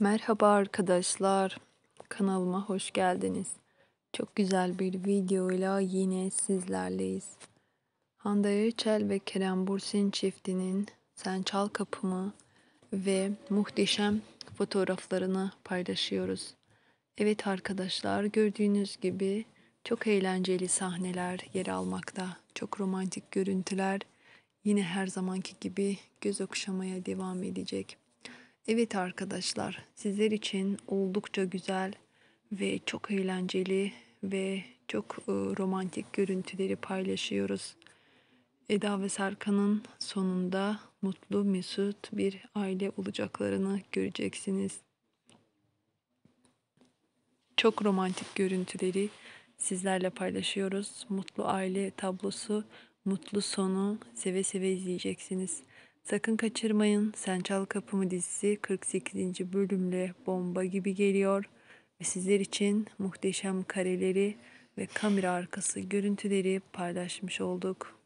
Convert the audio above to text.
Merhaba arkadaşlar. Kanalıma hoş geldiniz. Çok güzel bir videoyla yine sizlerleyiz. Hande Erçel ve Kerem Bursin çiftinin Sen Çal Kapımı ve muhteşem fotoğraflarını paylaşıyoruz. Evet arkadaşlar gördüğünüz gibi çok eğlenceli sahneler yer almakta. Çok romantik görüntüler yine her zamanki gibi göz okşamaya devam edecek. Evet arkadaşlar, sizler için oldukça güzel ve çok eğlenceli ve çok ıı, romantik görüntüleri paylaşıyoruz. Eda ve Serkan'ın sonunda mutlu, mesut bir aile olacaklarını göreceksiniz. Çok romantik görüntüleri sizlerle paylaşıyoruz. Mutlu aile tablosu, mutlu sonu seve seve izleyeceksiniz. Sakın kaçırmayın. Sen Çal Kapımı dizisi 48. bölümle bomba gibi geliyor ve sizler için muhteşem kareleri ve kamera arkası görüntüleri paylaşmış olduk.